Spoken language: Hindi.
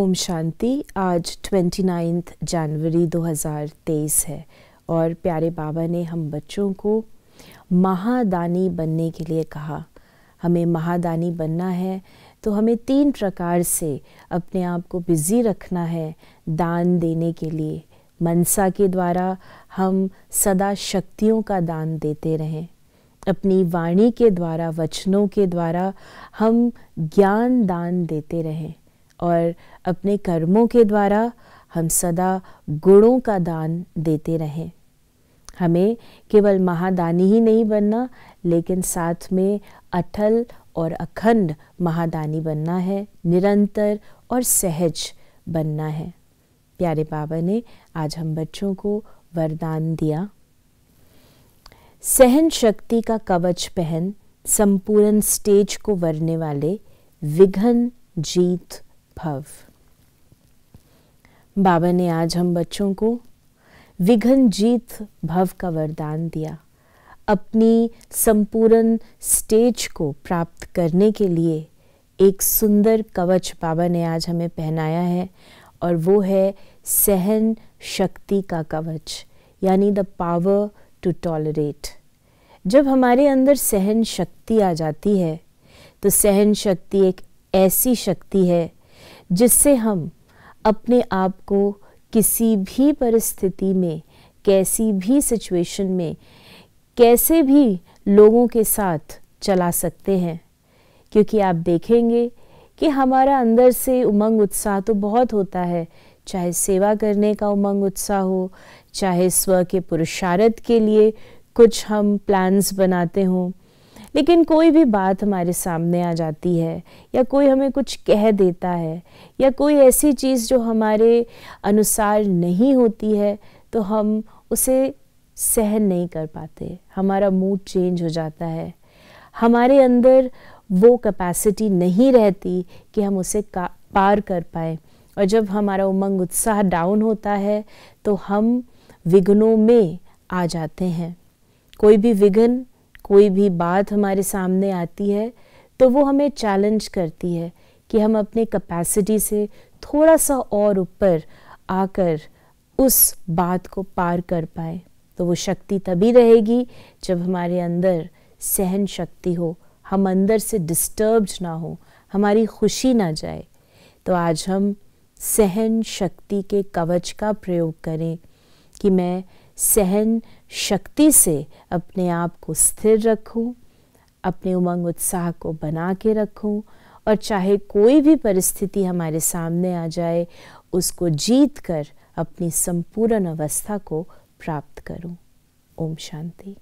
ओम शांति आज 29 जनवरी 2023 है और प्यारे बाबा ने हम बच्चों को महादानी बनने के लिए कहा हमें महादानी बनना है तो हमें तीन प्रकार से अपने आप को बिज़ी रखना है दान देने के लिए मनसा के द्वारा हम सदा शक्तियों का दान देते रहें अपनी वाणी के द्वारा वचनों के द्वारा हम ज्ञान दान देते रहें और अपने कर्मों के द्वारा हम सदा गुणों का दान देते रहें हमें केवल महादानी ही नहीं बनना लेकिन साथ में अटल और अखंड महादानी बनना है निरंतर और सहज बनना है प्यारे बाबा ने आज हम बच्चों को वरदान दिया सहन शक्ति का कवच पहन संपूर्ण स्टेज को वरने वाले विघन जीत भव बाबा ने आज हम बच्चों को विघन जीत भव का वरदान दिया अपनी संपूर्ण स्टेज को प्राप्त करने के लिए एक सुंदर कवच बाबा ने आज हमें पहनाया है और वो है सहन शक्ति का कवच यानी द पावर टू टॉलरेट जब हमारे अंदर सहन शक्ति आ जाती है तो सहन शक्ति एक ऐसी शक्ति है जिससे हम अपने आप को किसी भी परिस्थिति में कैसी भी सिचुएशन में कैसे भी लोगों के साथ चला सकते हैं क्योंकि आप देखेंगे कि हमारा अंदर से उमंग उत्साह तो बहुत होता है चाहे सेवा करने का उमंग उत्साह हो चाहे स्व के पुरुषार्थ के लिए कुछ हम प्लान्स बनाते हों लेकिन कोई भी बात हमारे सामने आ जाती है या कोई हमें कुछ कह देता है या कोई ऐसी चीज़ जो हमारे अनुसार नहीं होती है तो हम उसे सहन नहीं कर पाते हमारा मूड चेंज हो जाता है हमारे अंदर वो कैपेसिटी नहीं रहती कि हम उसे पार कर पाए और जब हमारा उमंग उत्साह डाउन होता है तो हम विघ्नों में आ जाते हैं कोई भी विघ्न कोई भी बात हमारे सामने आती है तो वो हमें चैलेंज करती है कि हम अपने कैपेसिटी से थोड़ा सा और ऊपर आकर उस बात को पार कर पाए तो वो शक्ति तभी रहेगी जब हमारे अंदर सहन शक्ति हो हम अंदर से डिस्टर्ब्ड ना हो हमारी खुशी ना जाए तो आज हम सहन शक्ति के कवच का प्रयोग करें कि मैं सहन शक्ति से अपने आप को स्थिर रखूं, अपने उमंग उत्साह को बना के रखूं और चाहे कोई भी परिस्थिति हमारे सामने आ जाए उसको जीत कर अपनी संपूर्ण अवस्था को प्राप्त करूं। ओम शांति